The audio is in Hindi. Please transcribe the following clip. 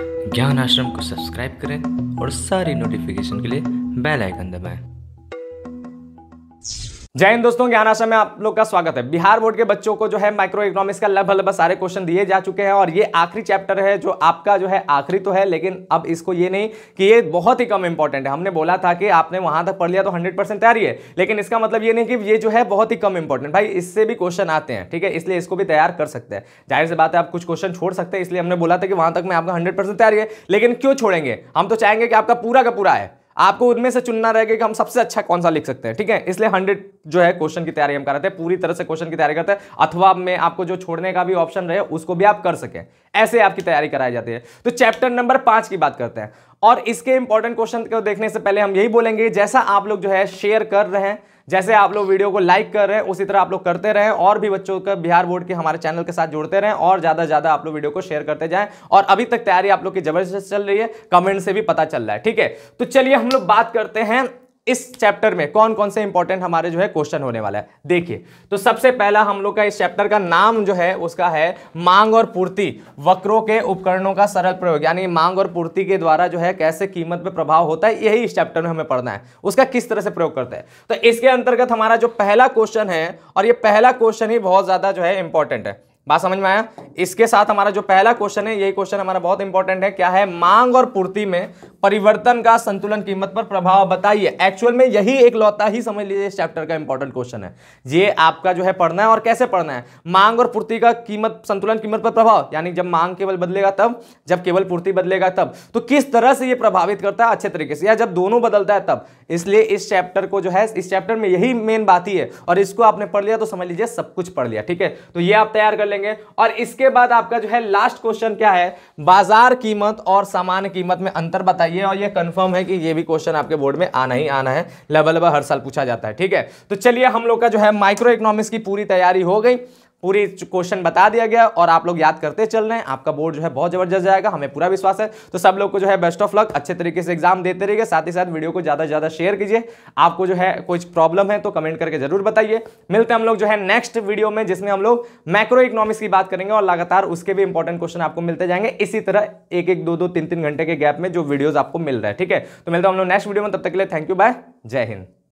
ज्ञान आश्रम को सब्सक्राइब करें और सारी नोटिफिकेशन के लिए बेल आइकन दबाएं जय हिंद दोस्तों ज्ञान आशा में आप लोग का स्वागत है बिहार बोर्ड के बच्चों को जो है माइक्रो इकोनॉमिक्स का लगभग लगभग सारे क्वेश्चन दिए जा चुके हैं और ये आखिरी चैप्टर है जो आपका जो है आखिरी तो है लेकिन अब इसको ये नहीं कि ये बहुत ही कम इंपॉर्टेंट है हमने बोला था कि आपने वहां तक पढ़ लिया तो हंड्रेड तैयारी है लेकिन इसका मतलब ये नहीं कि ये जो है बहुत ही कम इंपॉर्टेंट भाई इससे भी क्वेश्चन आते हैं ठीक है इसलिए इसको भी तैयार कर सकते हैं जाहिर सी बात है आप कुछ क्वेश्चन छोड़ सकते हैं इसलिए हमने बोला था कि वहां तक मैं आपका हंड्रेड तैयारी है लेकिन क्यों छोड़ेंगे हम तो चाहेंगे कि आपका पूरा का पूरा है आपको उनमें से चुनना रहेगा कि हम सबसे अच्छा कौन सा लिख सकते हैं ठीक है इसलिए हंड्रेड जो है क्वेश्चन की तैयारी हम कराते हैं पूरी तरह से क्वेश्चन की तैयारी करते हैं अथवा में आपको जो छोड़ने का भी ऑप्शन रहे उसको भी आप कर सकें ऐसे आपकी तैयारी कराई जाती है तो चैप्टर नंबर पांच की बात करते हैं और इसके इंपॉर्टेंट क्वेश्चन को देखने से पहले हम यही बोलेंगे जैसा आप लोग जो है शेयर कर रहे हैं जैसे आप लोग वीडियो को लाइक कर रहे हैं उसी तरह आप लोग करते रहें और भी बच्चों का बिहार बोर्ड के हमारे चैनल के साथ जुड़ते रहें और ज़्यादा ज़्यादा आप लोग वीडियो को शेयर करते जाएं और अभी तक तैयारी आप लोग की जबरदस्त चल रही है कमेंट से भी पता चल रहा है ठीक है तो चलिए हम लोग बात करते हैं इस चैप्टर में कौन कौन से इंपॉर्टेंट हमारे जो है क्वेश्चन होने वाला है देखिए तो सबसे पहला हम लोग का इस चैप्टर का नाम जो है उसका है मांग और पूर्ति वक्रों के उपकरणों का सरल प्रयोग यानी मांग और पूर्ति के द्वारा जो है कैसे कीमत पे प्रभाव होता है यही इस चैप्टर में हमें पढ़ना है उसका किस तरह से प्रयोग करते हैं तो इसके अंतर्गत हमारा जो पहला क्वेश्चन है और ये पहला क्वेश्चन ही बहुत ज़्यादा जो है इंपॉर्टेंट है बात समझ में आया इसके साथ हमारा जो पहला क्वेश्चन है यही क्वेश्चन हमारा बहुत इंपॉर्टेंट है क्या है मांग और पूर्ति में परिवर्तन का संतुलन कीमत पर प्रभाव बताइए एक्चुअल में यही एक लौता ही समझ लीजिए इस चैप्टर का इंपॉर्टेंट क्वेश्चन है ये आपका जो है पढ़ना है और कैसे पढ़ना है मांग और पूर्ति का कीमत संतुलन कीमत पर प्रभाव यानी जब मांग केवल बदलेगा तब जब केवल पूर्ति बदलेगा तब तो किस तरह से यह प्रभावित करता है अच्छे तरीके से या जब दोनों बदलता है तब इसलिए इस चैप्टर को जो है इस चैप्टर में यही मेन बात ही है और इसको आपने पढ़ लिया तो समझ लीजिए सब कुछ पढ़ लिया ठीक है तो ये आप तैयार कर लेंगे और इसके बाद आपका जो है लास्ट क्वेश्चन क्या है बाजार कीमत और सामान्य कीमत में अंतर बताइए और ये कंफर्म है कि ये भी क्वेश्चन आपके बोर्ड में आना ही आना है लेवल हर साल पूछा जाता है ठीक है तो चलिए हम लोग का जो है माइक्रो इकोनॉमिक्स की पूरी तैयारी हो गई पूरी क्वेश्चन बता दिया गया और आप लोग याद करते चल रहे हैं आपका बोर्ड जो है बहुत जबरदस्त जाएगा हमें पूरा विश्वास है तो सब लोग को जो है बेस्ट ऑफ लक अच्छे तरीके से एग्जाम देते रहिए साथ ही साथ वीडियो को ज़्यादा से ज़्यादा शेयर कीजिए आपको जो है कुछ प्रॉब्लम है तो कमेंट करके जरूर बताइए मिलते हैं हम लोग जो है नेक्स्ट वीडियो में जिसमें हम लोग माइक्रो इकोनॉमिक्स की बात करेंगे और लगातार उसके भी इंपॉर्टेंट क्वेश्चन आपको मिलते जाएंगे इसी तरह एक एक दो दो तीन तीन घंटे के गैप में जो वीडियोज आपको मिल रहा है ठीक है तो मिलते हैं हम लोग नेक्स्ट वीडियो में तब तक के लिए थैंक यू बाय जय हिंद